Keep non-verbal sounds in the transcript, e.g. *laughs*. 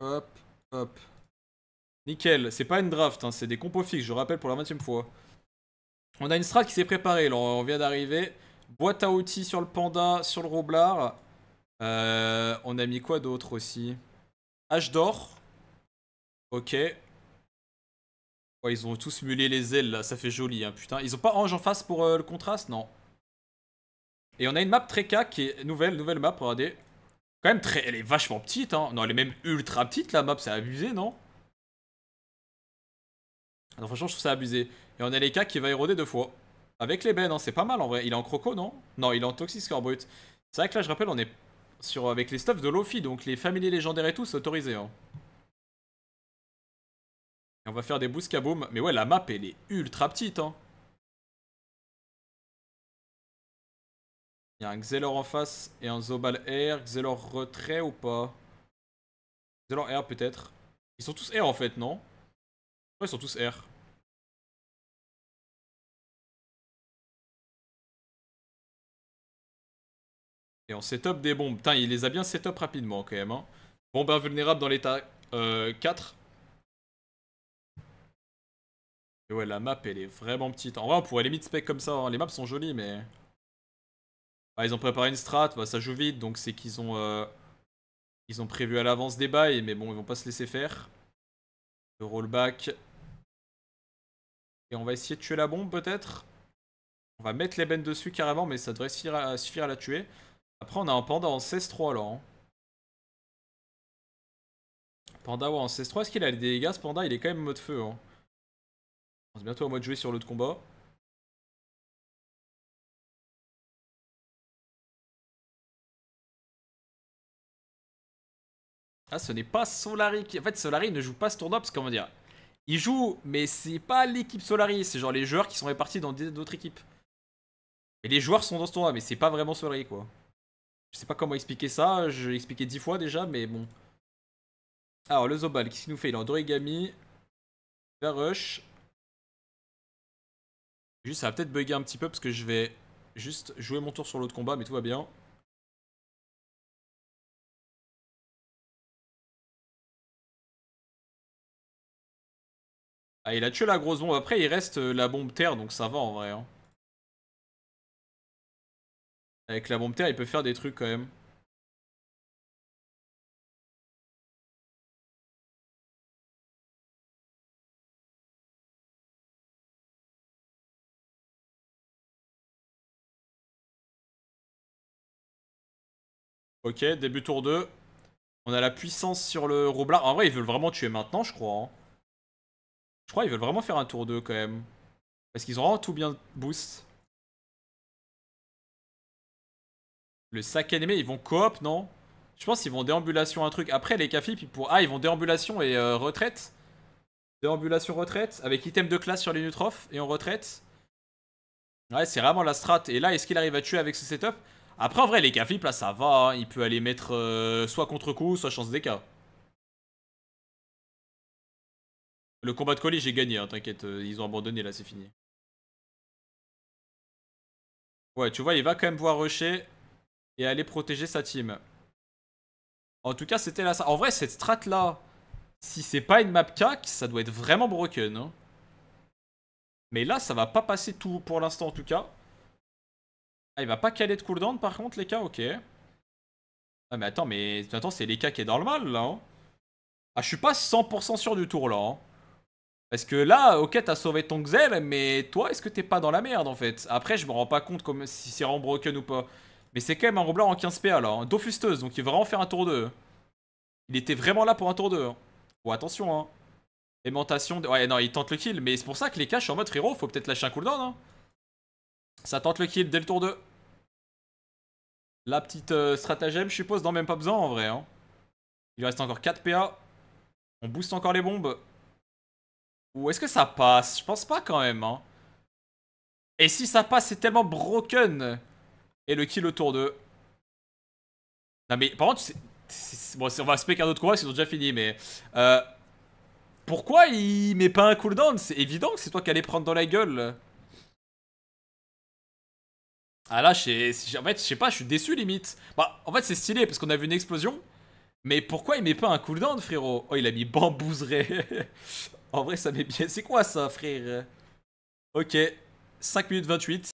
Hop, hop. Nickel, c'est pas une draft, hein, c'est des compos fixes, je rappelle pour la 20 fois. On a une strat qui s'est préparée, alors on vient d'arriver. Boîte à outils sur le panda, sur le roblard. Euh, on a mis quoi d'autre aussi H d'or. Ok. ils ont tous mulé les ailes là, ça fait joli, hein, putain. Ils ont pas ange en face pour euh, le contraste Non. Et on a une map Treka qui est nouvelle, nouvelle map, regardez. Quand même très... Elle est vachement petite, hein. Non, elle est même ultra petite, la map. C'est abusé, non ah non, franchement, je trouve ça abusé. Et on a les cas qui va éroder deux fois. Avec les bennes hein. c'est pas mal en vrai. Il est en croco, non Non, il est en score brut. C'est vrai que là, je rappelle, on est sur, avec les stuffs de Lofi, donc les familiers légendaires et tout, c'est autorisé. Hein. Et on va faire des bouskabooms Mais ouais, la map, elle est ultra petite. Hein. Il y a un Xelor en face et un Zobal R. Xelor retrait ou pas Xelor R peut-être. Ils sont tous R en fait, non Ouais, ils sont tous R Et on setup des bombes. Putain, il les a bien setup rapidement quand même. Hein. Bombe invulnérable dans l'état 4. Euh, et ouais, la map, elle est vraiment petite. En vrai, on pourrait limite spec comme ça. Hein. Les maps sont jolies, mais... Bah, ils ont préparé une strat, bah, ça joue vite, donc c'est qu'ils ont, euh, ils ont prévu à l'avance des bails, mais bon, ils vont pas se laisser faire. Le rollback. Et on va essayer de tuer la bombe, peut-être. On va mettre les l'ébène dessus carrément, mais ça devrait suffire à, la tuer. Après, on a un panda en 16-3, là. Hein. Panda ouais, en 16-3, est-ce qu'il a des dégâts Ce panda, il est quand même mode feu. Hein. On se bientôt en mode jouer sur l'autre combat. Ah, ce n'est pas Solari qui... En fait, Solari ne joue pas ce tournoi parce que, comment dire... Il joue, mais c'est pas l'équipe Solari. C'est genre les joueurs qui sont répartis dans d'autres équipes. Et les joueurs sont dans ce tournoi, mais c'est pas vraiment Solari, quoi. Je sais pas comment expliquer ça. Je l'ai expliqué dix fois déjà, mais bon. Alors, le Zobal, qu'est-ce qu'il nous fait Il est en Dorigami. rush. Juste, ça va peut-être bugger un petit peu parce que je vais juste jouer mon tour sur l'autre combat, mais tout va bien. Ah, il a tué la grosse bombe. Après, il reste euh, la bombe terre, donc ça va en vrai. Hein. Avec la bombe terre, il peut faire des trucs quand même. Ok, début tour 2. On a la puissance sur le Roblard. En vrai, ils veulent vraiment tuer maintenant, je crois. Hein. Je crois qu'ils veulent vraiment faire un tour 2 quand même. Parce qu'ils ont vraiment tout bien boost. Le sac animé, ils vont coop, non Je pense qu'ils vont déambulation un truc. Après, les cafés, puis pour... Ah, ils vont déambulation et euh, retraite. Déambulation retraite, avec item de classe sur les nutrophes, et on retraite. Ouais, c'est vraiment la strat. Et là, est-ce qu'il arrive à tuer avec ce setup Après, en vrai, les cafés, là, ça va. Hein. Il peut aller mettre euh, soit contre-coup, soit chance des Le combat de colis, j'ai gagné, hein, t'inquiète. Euh, ils ont abandonné, là, c'est fini. Ouais, tu vois, il va quand même voir rusher et aller protéger sa team. En tout cas, c'était là. ça, En vrai, cette strat là, si c'est pas une map cac, ça doit être vraiment broken. Hein. Mais là, ça va pas passer tout pour l'instant en tout cas. Ah, il va pas caler de cooldown par contre, les cas, ok. Ah, mais attends, mais attends, c'est les cas qui est dans le mal là. Hein. Ah, je suis pas 100% sûr du tour là. Hein. Parce que là, ok, t'as sauvé ton Xel, mais toi, est-ce que t'es pas dans la merde en fait Après, je me rends pas compte comme si c'est en broken ou pas. Mais c'est quand même un Roblard en 15PA là, hein. Dofusteuse, donc il va vraiment faire un tour 2. Il était vraiment là pour un tour 2. Hein. Bon, attention, hein. Aimantation. Ouais, non, il tente le kill, mais c'est pour ça que les caches en mode frérot, faut peut-être lâcher un cooldown. Hein. Ça tente le kill dès le tour 2. La petite euh, stratagème, je suppose, non, même pas besoin en vrai. Hein. Il reste encore 4 PA. On booste encore les bombes. Ou est-ce que ça passe Je pense pas quand même. Hein. Et si ça passe, c'est tellement broken. Et le kill autour d'eux. Non mais par contre, on va spec un autre combat parce ont déjà fini, mais... Euh, pourquoi il met pas un cooldown C'est évident que c'est toi qui allais prendre dans la gueule. Ah là, je sais, en fait, je sais pas, je suis déçu limite. Bah, en fait, c'est stylé parce qu'on a vu une explosion. Mais pourquoi il met pas un cooldown, frérot Oh, il a mis bambouseré. *laughs* En vrai, ça met bien. C'est quoi ça, frère Ok. 5 minutes 28.